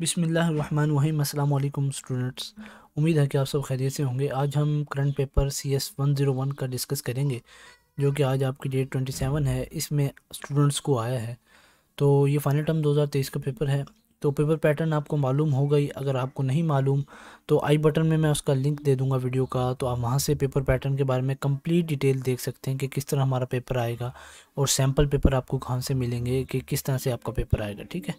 बिसमीम अल्लाम स्टूडेंट्स उम्मीद है कि आप सब खैरियत से होंगे आज हम current paper C S one zero one का डिस्कस करेंगे जो कि आज आपकी डेट ट्वेंटी सेवन है इसमें स्टूडेंट्स को आया है तो ये फाइनल टर्म दो हज़ार तेईस का पेपर है तो पेपर पैटर्न आपको मालूम हो गई अगर आपको नहीं मालूम तो आई बटन में मैं उसका लिंक दे दूंगा वीडियो का तो आप वहाँ से पेपर पैटर्न के बारे में कंप्लीट डिटेल देख सकते हैं कि किस तरह हमारा पेपर आएगा और सैम्पल पेपर आपको कहाँ से मिलेंगे कि किस तरह से आपका पेपर आएगा ठीक है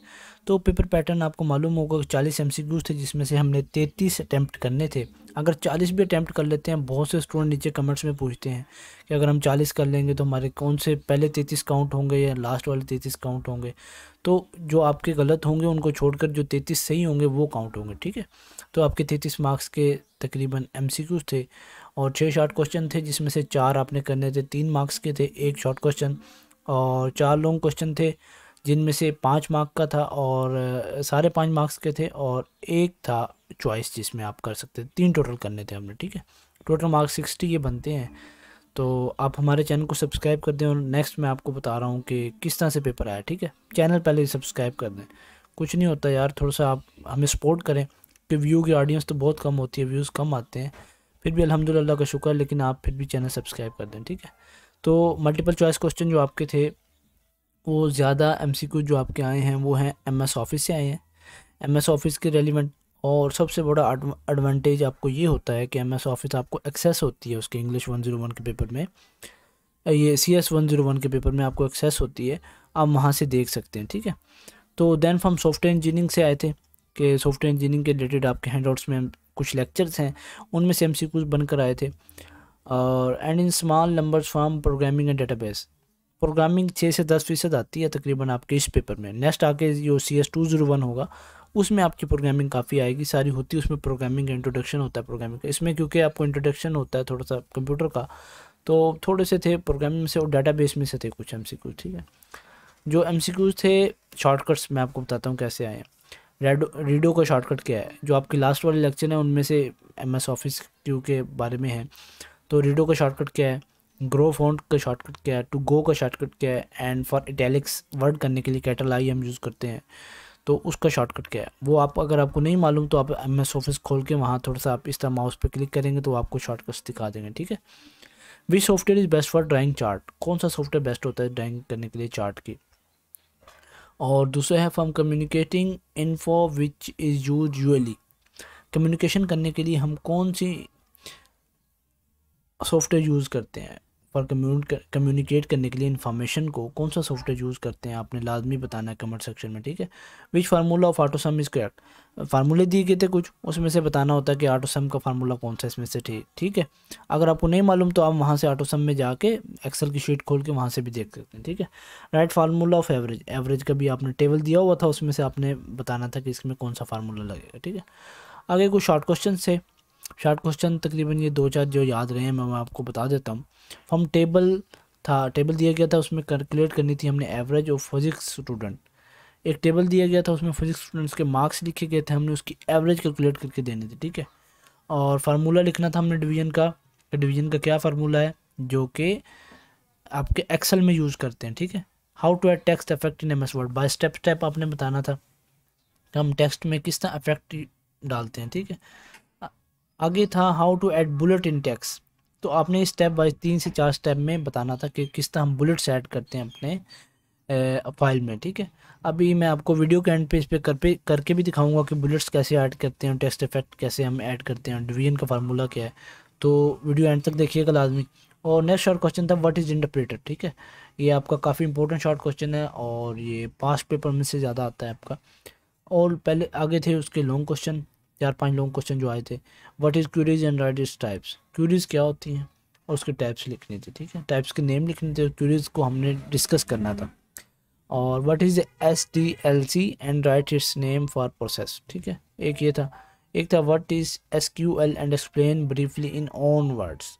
तो पेपर पैटर्न आपको मालूम होगा चालीस एम थे जिसमें से हमने तैंतीस अटैम्प्ट करने थे अगर 40 भी अटैम्प्ट कर लेते हैं बहुत से स्टूडेंट नीचे कमेंट्स में पूछते हैं कि अगर हम 40 कर लेंगे तो हमारे कौन से पहले 33 काउंट होंगे या लास्ट वाले 33 काउंट होंगे तो जो आपके गलत होंगे उनको छोड़कर जो तैतीस सही होंगे वो काउंट होंगे ठीक है तो आपके तैंतीस मार्क्स के तकरीबन एम थे और छः शॉर्ट क्वेश्चन थे जिसमें से चार आपने करने थे तीन मार्क्स के थे एक शॉर्ट क्वेश्चन और चार लॉन्ग क्वेश्चन थे जिनमें से पाँच मार्क का था और सारे पाँच मार्क्स के थे और एक था चॉइस जिसमें आप कर सकते थे तीन टोटल करने थे हमने ठीक है टोटल मार्क्स सिक्सटी ये बनते हैं तो आप हमारे चैनल को सब्सक्राइब कर दें और नेक्स्ट मैं आपको बता रहा हूँ कि किस तरह से पेपर आया ठीक है चैनल पहले ही सब्सक्राइब कर दें कुछ नहीं होता यार थोड़ा सा आप हमें सपोर्ट करें कि व्यू की ऑडियंस तो बहुत कम होती है व्यूज़ कम आते हैं फिर भी अलहमदिल्ला का शुक्र लेकिन आप फिर भी चैनल सब्सक्राइब कर दें ठीक है तो मल्टीपल चॉइस क्वेश्चन जो आपके थे वो ज़्यादा एम जो आपके आए हैं वो हैं एम ऑफिस से आए हैं एम ऑफिस के रेलिवेंट और सबसे बड़ा एडवांटेज आपको ये होता है कि एम एस ऑफिस आपको एक्सेस होती है उसके इंग्लिश वन ज़ीरो वन के पेपर में ये C S one zero one के पेपर में आपको एक्सेस होती है आप वहाँ से देख सकते हैं ठीक है तो दैन फ्रॉम सॉफ्टवेयर इंजीनियरिंग से आए थे कि सॉफ्टवेयर इंजीनियरिंग के रिलेटेड आपके हैंड आउट्स में कुछ लेक्चर्स हैं उनमें से एम सी कुछ बनकर आए थे और and in small numbers from programming and database programming छः से दस फीसद आती है तकरीबन आपके इस पेपर में नेक्स्ट आके जो C S two zero one होगा उसमें आपकी प्रोग्रामिंग काफ़ी आएगी सारी होती है उसमें प्रोग्रामिंग का इंट्रोडक्शन होता है प्रोग्रामिंग का इसमें क्योंकि आपको इंट्रोडक्शन होता है थोड़ा सा कंप्यूटर का तो थोड़े से थे प्रोग्रामिंग से और बेस में से थे कुछ एम ठीक है जो एम थे शॉर्टकट्स मैं आपको बताता हूँ कैसे आए रेडो रीडो का शॉर्टकट क्या है जो आपकी लास्ट वाले लेक्चर हैं उनमें से एम एस ऑफिस क्यू के बारे में है तो रीडो का शॉर्टकट क्या है ग्रो फॉन्ट का शॉर्टकट क्या है टू गो का शॉर्टकट क्या है एंड फॉर इटैलिक्स वर्ड करने के लिए कैटल आई हम यूज़ करते हैं तो उसका शॉर्टकट क्या है वो आप अगर आपको नहीं मालूम तो आप एम एस ऑफिस खोल के वहाँ थोड़ा सा आप इस तरह माउस पर क्लिक करेंगे तो आपको शॉर्टकट्स दिखा देंगे ठीक है which software is best for drawing chart कौन सा सॉफ्टवेयर बेस्ट होता है ड्राइंग करने के लिए चार्ट की और दूसरा है form communicating info which is usually communication करने के लिए हम कौन सी सॉफ्टवेयर यूज़ करते हैं पर कम्युनिकेट करने के लिए इन्फॉर्मेशन को कौन सा सॉफ्टवेयर यूज़ करते हैं आपने लाजमी बताना है कमेंट सेक्शन में ठीक है which formula of autosum is correct फार्मूले दिए गए थे कुछ उसमें से बताना होता है कि आटोसम का फार्मूला कौन सा इसमें से ठीक ठीक है अगर आपको नहीं मालूम तो आप वहाँ से आटोसम में जाके एक्सल की शीट खोल के वहाँ से भी देख सकते हैं ठीक है right formula of average average का भी आपने टेबल दिया हुआ था उसमें से आपने बताना था कि इसमें कौन सा फार्मूला लगेगा ठीक है आगे कुछ शॉर्ट क्वेश्चन थे शार्ट क्वेश्चन तकरीबन ये दो चार जो याद रहे हैं मैं आपको बता देता हूँ फॉर्म टेबल था टेबल दिया गया था उसमें कैलकुलेट करनी थी हमने एवरेज ऑफ फिजिक्स स्टूडेंट एक टेबल दिया गया था उसमें फिजिक्स स्टूडेंट्स के मार्क्स लिखे गए थे हमने उसकी एवरेज कैलकुलेट करके देनी थी ठीक है और फार्मूला लिखना था हमने डिवीजन का डिवीजन का क्या फार्मूला है जो कि आपके एक्सेल में यूज़ करते हैं ठीक है how to add text effect in M S Word by step step आपने बताना था हम टेक्स्ट में किस तरह अफेक्ट डालते हैं ठीक है आगे था how to add bullet in text तो आपने स्टेप वाइज तीन से चार स्टेप में बताना था कि किस तरह हम बुलेट्स ऐड करते हैं अपने फाइल में ठीक है अभी मैं आपको वीडियो के एंड पे इस पर कर पे करके भी दिखाऊंगा कि बुलेट्स कैसे ऐड करते हैं टेक्स्ट इफेक्ट कैसे हम ऐड करते हैं डिवीजन का फार्मूला क्या है तो वीडियो एंड तक देखिएगा लाजमी और नेक्स्ट शॉर्ट क्वेश्चन था व्हाट इज़ इंटरप्रेटर ठीक है ये आपका काफ़ी इंपॉर्टेंट शॉर्ट क्वेश्चन है और ये पास्ट पेपर में से ज़्यादा आता है आपका और पहले आगे थे उसके लॉन्ग क्वेश्चन चार पांच लोग क्वेश्चन जो आए थे what is queries and write is types queries क्या होती हैं और उसके टाइप्स लिखने थे ठीक है टाइप्स के नेम लिखने थे क्यूरीज को हमने डिस्कस करना था और what is S D L C and write its name for process ठीक है एक ये था एक था what is S Q L and explain briefly in own words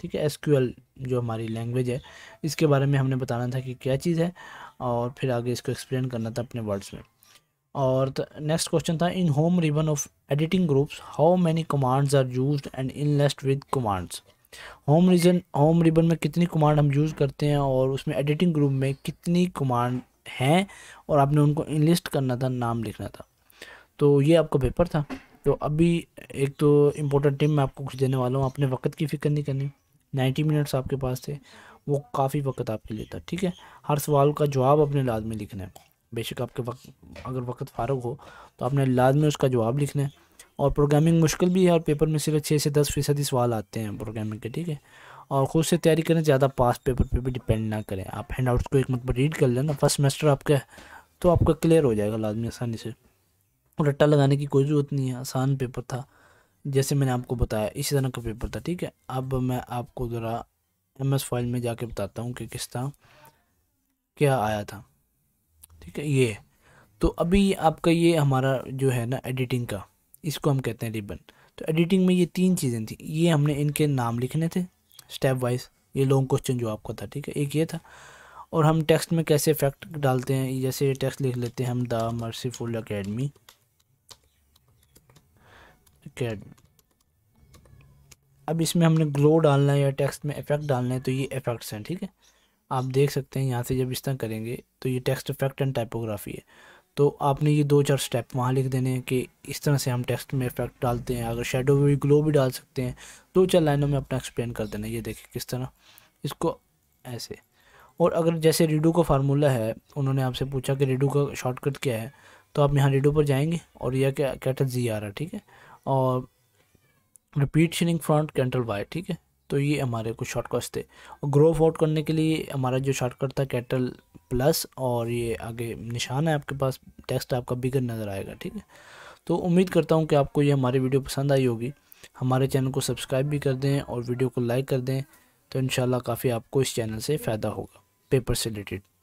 ठीक है एस क्यू एल जो हमारी लैंग्वेज है इसके बारे में हमने बताना था कि क्या चीज़ है और फिर आगे इसको एक्सप्लेन करना था अपने वर्ड्स में और नेक्स्ट तो क्वेश्चन था in home ribbon of editing groups how many commands are use and in list with commands home region home ribbon में कितनी कमांड हम यूज़ करते हैं और उसमें एडिटिंग ग्रुप में कितनी कमांड हैं और आपने उनको इनलिस्ट करना था नाम लिखना था तो ये आपका पेपर था तो अभी एक तो इम्पोर्टेंट टिप मैं आपको कुछ देने वाला हूँ आपने वक्त की फ़िक्र नहीं करनी नाइन्टी मिनट्स आपके पास थे वो काफ़ी वक्त आपके लिए था ठीक है हर सवाल का जवाब अपने लाद में लिखना है बेशक आपके वक्त अगर वक्त फारग हो तो आपने लाजमी उसका जवाब लिखना है और प्रोग्रामिंग मुश्किल भी है और पेपर में सिर्फ छः से दस फीसद ही सवाल आते हैं प्रोग्रामिंग के ठीक है और ख़ुद से तैयारी करें ज़्यादा पास पेपर पे भी डिपेंड ना करें आप हैंड आउट्स को एक मतलब रीड कर लेना फर्स्ट सेमेस्टर आपका तो आपका क्लियर हो जाएगा लाजमी आसानी से रट्टा लगाने की कोई ज़रूरत नहीं है आसान पेपर था जैसे मैंने आपको बताया इसी तरह का पेपर था ठीक है अब मैं आपको ज़रा एम एस फाइल में जाके बताता हूँ कि किस तरह क्या आया था ठीक है ये तो अभी आपका ये हमारा जो है ना एडिटिंग का इसको हम कहते हैं रिबन तो एडिटिंग में ये तीन चीज़ें थी ये हमने इनके नाम लिखने थे स्टेप वाइज ये लॉन्ग क्वेश्चन जो आपका था ठीक है एक ये था और हम टेक्स्ट में कैसे इफेक्ट डालते हैं जैसे टेक्स्ट लिख लेते हैं हम द मर्सीफुल अकेडमी अकेडमी अब इसमें हमने ग्लो डालना है या टेक्स्ट में इफेक्ट डालना है तो ये इफेक्ट्स हैं ठीक है आप देख सकते हैं यहाँ से जब इस तरह करेंगे तो ये टेक्स्ट इफेक्ट एंड टाइपोग्राफी है तो आपने ये दो चार स्टेप वहाँ लिख देने हैं कि इस तरह से हम टेक्स्ट में इफेक्ट डालते हैं अगर शेडो भी ग्लो भी डाल सकते हैं दो चार लाइनों में अपना एक्सप्लेन कर देना ये देखिए किस तरह इसको ऐसे और अगर जैसे रीडू का फार्मूला है उन्होंने आपसे पूछा कि रीडू का शॉर्टकट क्या है तो आप यहाँ रीडू पर जाएंगे और यह क्या कैटल जी आ रहा है ठीक है और रिपीट शिनिंग फ्रंट कैंटल वाई ठीक है तो ये हमारे कुछ शॉर्टकट्स थे और ग्रो आउट करने के लिए हमारा जो शॉर्टकट था कैटल प्लस और ये आगे निशान है आपके पास टेक्स्ट आपका बिगर नज़र आएगा ठीक है तो उम्मीद करता हूँ कि आपको ये हमारी वीडियो पसंद आई होगी हमारे चैनल को सब्सक्राइब भी कर दें और वीडियो को लाइक कर दें तो इन काफ़ी आपको इस चैनल से फ़ायदा होगा पेपर से रिलेटेड